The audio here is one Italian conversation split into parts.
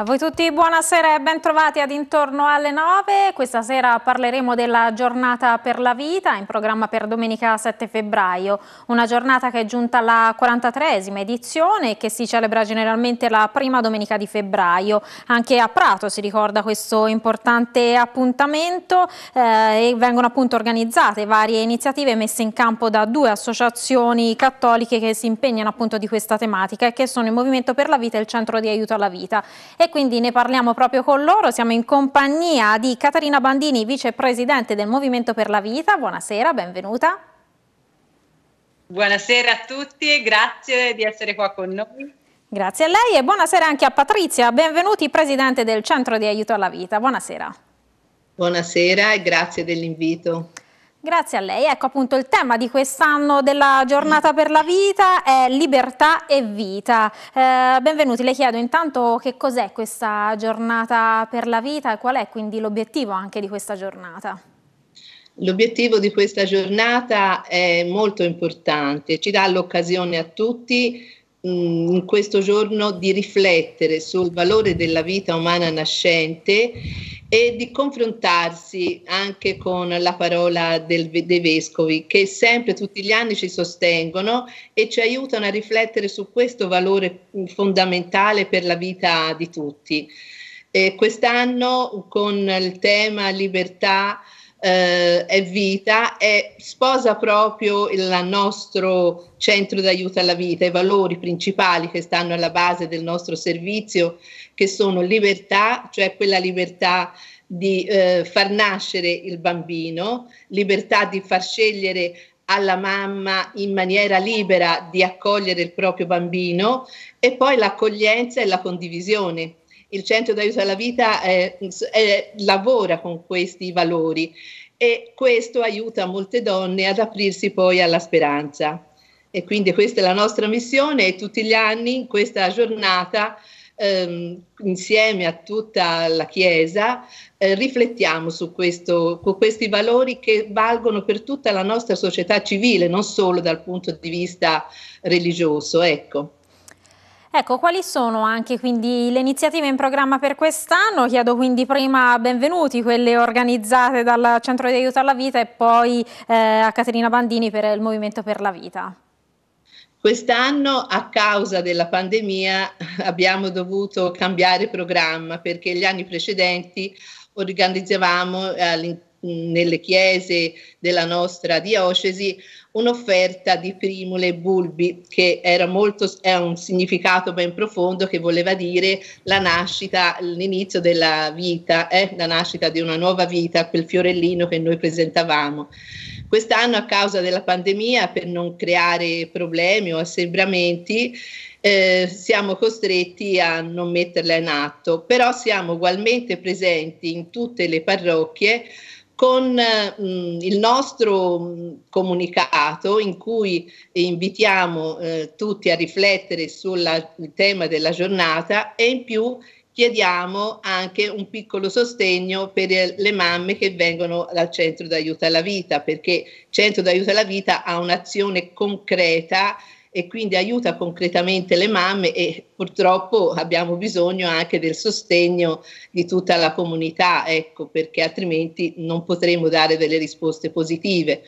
A voi tutti buonasera e bentrovati ad intorno alle 9. Questa sera parleremo della giornata per la vita in programma per domenica 7 febbraio, una giornata che è giunta alla 43esima edizione e che si celebra generalmente la prima domenica di febbraio. Anche a Prato si ricorda questo importante appuntamento eh, e vengono appunto organizzate varie iniziative messe in campo da due associazioni cattoliche che si impegnano appunto di questa tematica e che sono il Movimento per la Vita e il Centro di Aiuto alla Vita. E quindi ne parliamo proprio con loro. Siamo in compagnia di Caterina Bandini, vicepresidente del Movimento per la Vita. Buonasera, benvenuta. Buonasera a tutti e grazie di essere qua con noi. Grazie a lei e buonasera anche a Patrizia, benvenuti presidente del Centro di Aiuto alla Vita. Buonasera. Buonasera e grazie dell'invito. Grazie a lei. Ecco appunto il tema di quest'anno della giornata per la vita è libertà e vita. Eh, benvenuti, le chiedo intanto che cos'è questa giornata per la vita e qual è quindi l'obiettivo anche di questa giornata? L'obiettivo di questa giornata è molto importante, ci dà l'occasione a tutti Mm, in questo giorno di riflettere sul valore della vita umana nascente e di confrontarsi anche con la parola del, dei vescovi che sempre tutti gli anni ci sostengono e ci aiutano a riflettere su questo valore mm, fondamentale per la vita di tutti. E quest'anno con il tema libertà eh, è vita e sposa proprio il nostro centro d'aiuto alla vita, i valori principali che stanno alla base del nostro servizio, che sono libertà, cioè quella libertà di eh, far nascere il bambino, libertà di far scegliere alla mamma in maniera libera di accogliere il proprio bambino e poi l'accoglienza e la condivisione il Centro d'aiuto alla vita eh, eh, lavora con questi valori e questo aiuta molte donne ad aprirsi poi alla speranza. E quindi questa è la nostra missione e tutti gli anni in questa giornata ehm, insieme a tutta la Chiesa eh, riflettiamo su, questo, su questi valori che valgono per tutta la nostra società civile, non solo dal punto di vista religioso. Ecco. Ecco, quali sono anche quindi le iniziative in programma per quest'anno? Chiedo quindi prima benvenuti, quelle organizzate dal Centro di Aiuto alla Vita e poi eh, a Caterina Bandini per il Movimento per la Vita. Quest'anno a causa della pandemia abbiamo dovuto cambiare programma perché gli anni precedenti organizzavamo eh, all'interno nelle chiese della nostra diocesi un'offerta di primule bulbi che era molto, è un significato ben profondo che voleva dire la nascita, l'inizio della vita, eh, la nascita di una nuova vita, quel fiorellino che noi presentavamo. Quest'anno a causa della pandemia, per non creare problemi o assembramenti, eh, siamo costretti a non metterla in atto, però siamo ugualmente presenti in tutte le parrocchie con mh, eh, mm, il nostro mh, mm, comunicato in cui invitiamo eh, tutti a riflettere sul tema della giornata e in più chiediamo anche un piccolo sostegno per le mamme che vengono dal centro d'aiuto alla vita, perché il centro d'aiuto alla vita ha un'azione concreta e quindi aiuta concretamente le mamme e purtroppo abbiamo bisogno anche del sostegno di tutta la comunità, ecco, perché altrimenti non potremo dare delle risposte positive.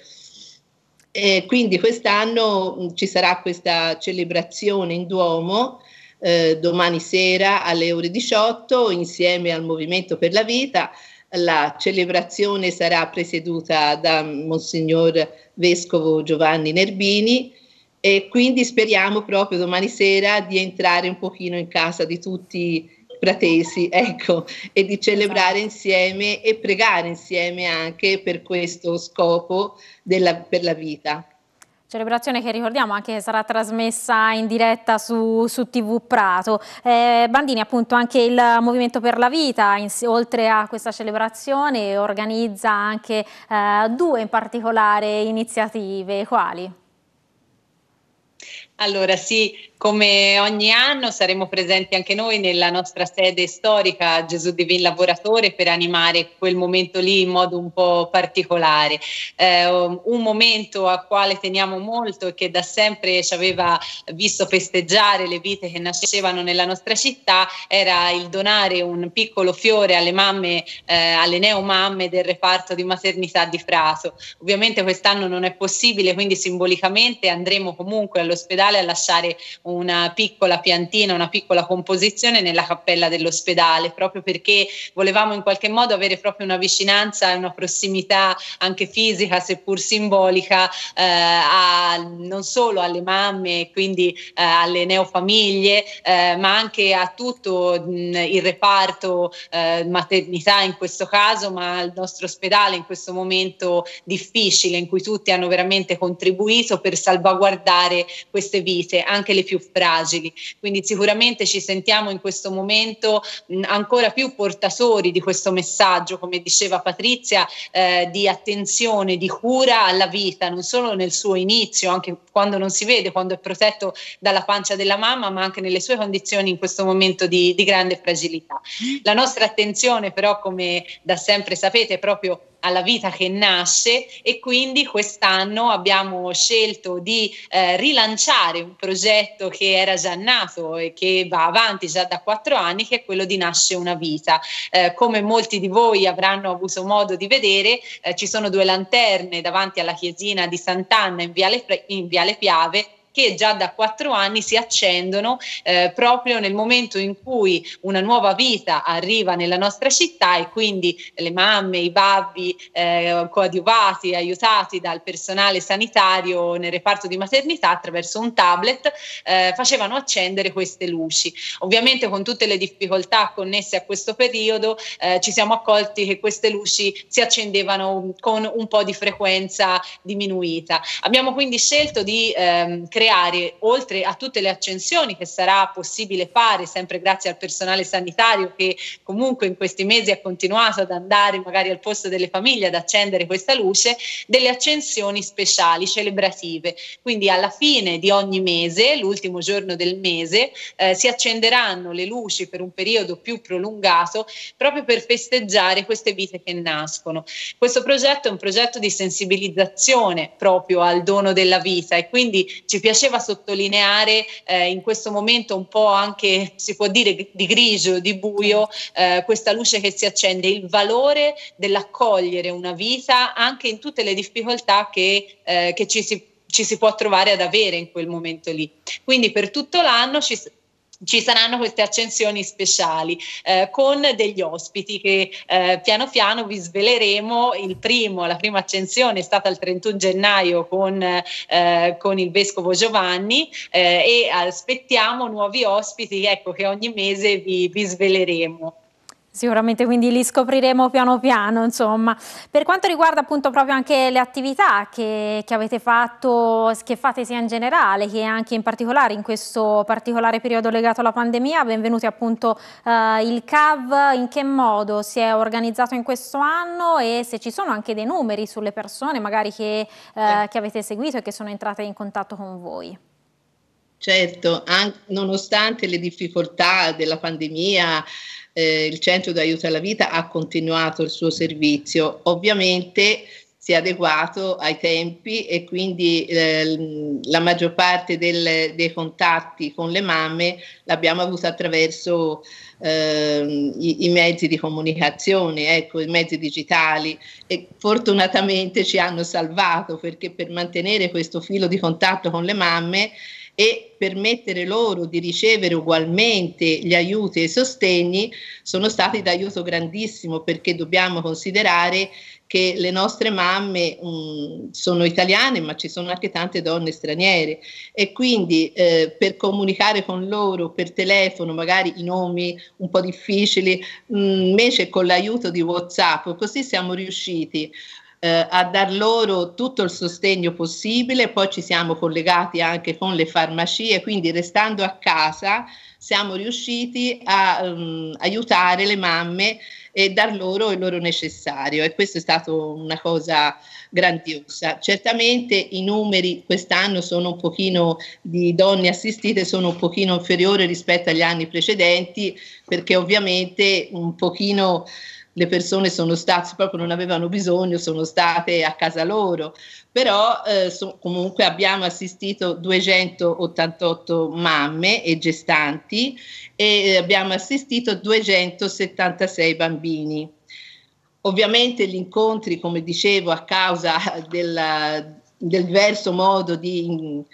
E quindi quest'anno mm, ci sarà questa celebrazione in Duomo eh, domani sera alle ore 18 insieme al Movimento per la Vita. La celebrazione sarà presieduta da Monsignor Vescovo Giovanni Nerbini e quindi speriamo proprio domani sera di entrare un pochino in casa di tutti pratesi, ecco, e di celebrare esatto. insieme e pregare insieme anche per questo scopo della, per la vita. Celebrazione che ricordiamo anche sarà trasmessa in diretta su, su TV Prato. Eh, Bandini appunto anche il Movimento per la Vita in, oltre a questa celebrazione organizza anche eh, due in particolare iniziative. Quali? Allora, sì, come ogni anno saremo presenti anche noi nella nostra sede storica Gesù Divin Lavoratore per animare quel momento lì in modo un po' particolare. Eh, un momento a quale teniamo molto e che da sempre ci aveva visto festeggiare le vite che nascevano nella nostra città era il donare un piccolo fiore alle mamme, eh, alle neomamme del reparto di maternità di Fraso. Ovviamente quest'anno non è possibile, quindi simbolicamente andremo comunque all'ospedale a lasciare un una piccola piantina, una piccola composizione nella cappella dell'ospedale, proprio perché volevamo in qualche modo avere proprio una vicinanza e una prossimità anche fisica, seppur simbolica, eh, a, non solo alle mamme, quindi eh, alle neofamiglie, eh, ma anche a tutto mh, il reparto eh, maternità in questo caso, ma al nostro ospedale in questo momento difficile in cui tutti hanno veramente contribuito per salvaguardare queste vite, anche le più fragili. Quindi sicuramente ci sentiamo in questo momento mh, ancora più portatori di questo messaggio, come diceva Patrizia, eh, di attenzione, di cura alla vita, non solo nel suo inizio, anche quando non si vede, quando è protetto dalla pancia della mamma, ma anche nelle sue condizioni in questo momento di, di grande fragilità. La nostra attenzione però, come da sempre sapete, è proprio alla vita che nasce e quindi quest'anno abbiamo scelto di eh, rilanciare un progetto che era già nato e che va avanti già da quattro anni, che è quello di Nasce una vita. Eh, come molti di voi avranno avuto modo di vedere, eh, ci sono due lanterne davanti alla chiesina di Sant'Anna in Viale, in Viale Piave che già da quattro anni si accendono eh, proprio nel momento in cui una nuova vita arriva nella nostra città e quindi le mamme, i babbi eh, coadiuvati, aiutati dal personale sanitario nel reparto di maternità attraverso un tablet eh, facevano accendere queste luci. Ovviamente con tutte le difficoltà connesse a questo periodo eh, ci siamo accolti che queste luci si accendevano con un po' di frequenza diminuita. Abbiamo quindi scelto di ehm, creare creare, oltre a tutte le accensioni che sarà possibile fare, sempre grazie al personale sanitario che comunque in questi mesi ha continuato ad andare magari al posto delle famiglie ad accendere questa luce, delle accensioni speciali, celebrative. Quindi alla fine di ogni mese, l'ultimo giorno del mese, eh, si accenderanno le luci per un periodo più prolungato proprio per festeggiare queste vite che nascono. Questo progetto è un progetto di sensibilizzazione proprio al dono della vita e quindi ci piace piaceva sottolineare eh, in questo momento un po' anche, si può dire, di grigio, di buio, eh, questa luce che si accende, il valore dell'accogliere una vita anche in tutte le difficoltà che, eh, che ci si ci si può trovare ad avere in quel momento lì. Quindi per tutto l'anno ci, ci saranno queste accensioni speciali eh, con degli ospiti che eh, piano piano vi sveleremo il primo, la prima accensione è stata il 31 gennaio con, eh, con il vescovo Giovanni eh, e aspettiamo nuovi ospiti ecco, che ogni mese vi, vi sveleremo. Sicuramente quindi li scopriremo piano piano, insomma. Per quanto riguarda appunto proprio anche le attività che, che, avete fatto, che fate sia in generale che anche in particolare in questo particolare periodo legato alla pandemia, benvenuti appunto eh, il CAV, in che modo si è organizzato in questo anno e se ci sono anche dei numeri sulle persone magari che, eh, certo. che avete seguito e che sono entrate in contatto con voi. Certo, nonostante le difficoltà della pandemia, eh, il Centro d'aiuto alla vita ha continuato il suo servizio, ovviamente si è adeguato ai tempi e quindi eh, la maggior parte del, dei contatti con le mamme l'abbiamo avuta attraverso eh, i, i, mezzi di comunicazione, ecco, i mezzi digitali e fortunatamente ci hanno salvato perché per mantenere questo filo di contatto con le mamme e permettere loro di ricevere ugualmente gli aiuti e i sostegni sono stati d'aiuto grandissimo perché dobbiamo considerare che le nostre mamme mh, mm, sono italiane ma ci sono anche tante donne straniere e quindi eh, per comunicare con loro per telefono magari i nomi un po' difficili mh, mm, invece con l'aiuto di Whatsapp così siamo riusciti eh, a dar loro tutto il sostegno possibile, poi ci siamo collegati anche con le farmacie, quindi restando a casa siamo riusciti a um, aiutare le mamme e dar loro il loro necessario e questa è stata una cosa grandiosa. Certamente i numeri quest'anno sono un pochino di donne assistite sono un pochino inferiori rispetto agli anni precedenti perché ovviamente un pochino le persone sono state, proprio non avevano bisogno, sono state a casa loro, però eh, so, comunque abbiamo assistito 288 mamme e gestanti e eh, abbiamo assistito 276 bambini. Ovviamente gli incontri, come dicevo, a causa della, del diverso modo di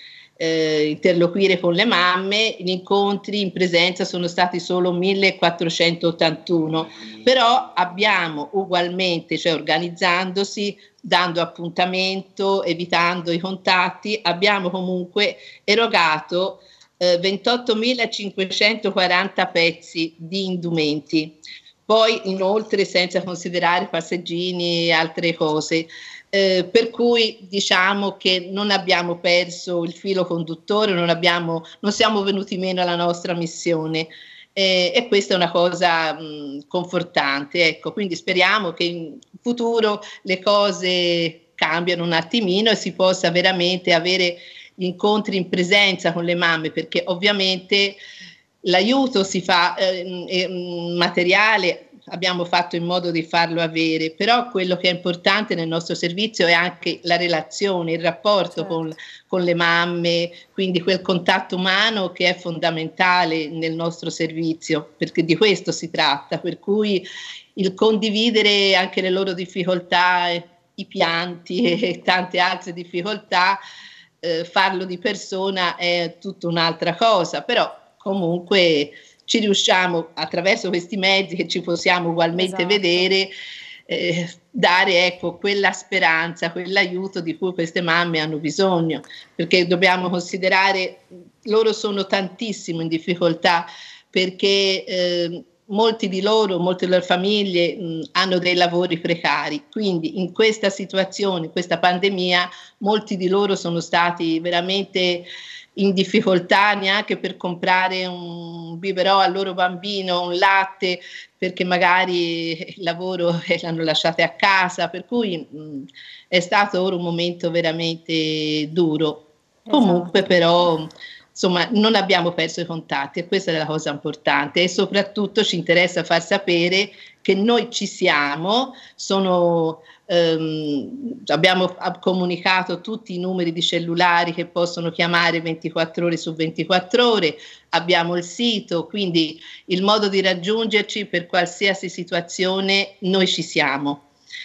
eh, interloquire con le mamme, gli incontri in presenza sono stati solo 1481, però abbiamo ugualmente, cioè organizzandosi, dando appuntamento, evitando i contatti, abbiamo comunque erogato eh, 28.540 pezzi di indumenti. Poi inoltre senza considerare passeggini e altre cose. Eh, per cui diciamo che non abbiamo perso il filo conduttore, non, abbiamo, non siamo venuti meno alla nostra missione. Eh, e questa è una cosa mh, confortante, ecco, quindi speriamo che in futuro le cose cambiano un attimino e si possa veramente avere gli incontri in presenza con le mamme, perché ovviamente l'aiuto si fa eh, materiale abbiamo fatto in modo di farlo avere, però quello che è importante nel nostro servizio è anche la relazione, il rapporto certo. con, con le mamme, quindi quel contatto umano che è fondamentale nel nostro servizio, perché di questo si tratta, per cui il condividere anche le loro difficoltà, i pianti e tante altre difficoltà, eh, farlo di persona è tutta un'altra cosa, però comunque ci riusciamo attraverso questi mezzi che ci possiamo ugualmente esatto. vedere. Eh, dare ecco, quella speranza, quell'aiuto di cui queste mamme hanno bisogno, perché dobbiamo considerare, loro sono tantissimo in difficoltà perché eh, molti di loro, molte delle famiglie mh, hanno dei lavori precari, quindi in questa situazione, in questa pandemia, molti di loro sono stati veramente in difficoltà neanche per comprare un biberò al loro bambino, un latte, perché magari il lavoro l'hanno lasciate a casa, per cui mh, è stato ora un momento veramente duro. Esatto. Comunque però insomma non abbiamo perso i contatti e questa è la cosa importante e soprattutto ci interessa far sapere che noi ci siamo, sono ehm, abbiamo comunicato tutti i numeri di cellulari che possono chiamare 24 ore su 24 ore, abbiamo il sito, quindi il modo di raggiungerci per qualsiasi situazione noi ci siamo.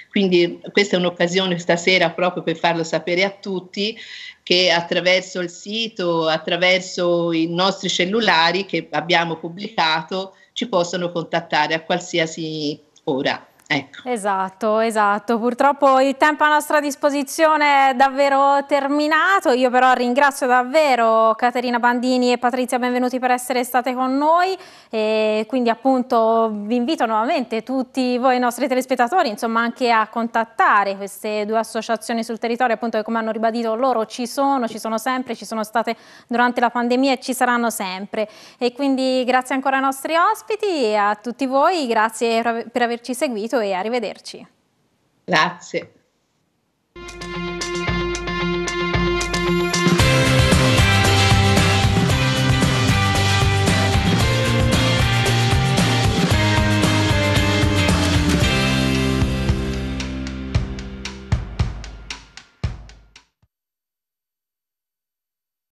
Quindi questa è un'occasione stasera proprio per farlo sapere a tutti che attraverso il sito, attraverso i nostri cellulari che abbiamo pubblicato, ci possono contattare a qualsiasi ora. Ecco. Esatto, esatto. Purtroppo il tempo a nostra disposizione è davvero terminato. Io però ringrazio davvero Caterina Bandini e Patrizia Benvenuti per essere state con noi e quindi appunto vi invito nuovamente tutti voi i nostri telespettatori insomma anche a contattare queste due associazioni sul territorio appunto che come hanno ribadito loro ci sono, ci sono sempre, ci sono state durante la pandemia e ci saranno sempre. E quindi grazie ancora ai nostri ospiti e a tutti voi, grazie per averci seguito e arrivederci. Grazie.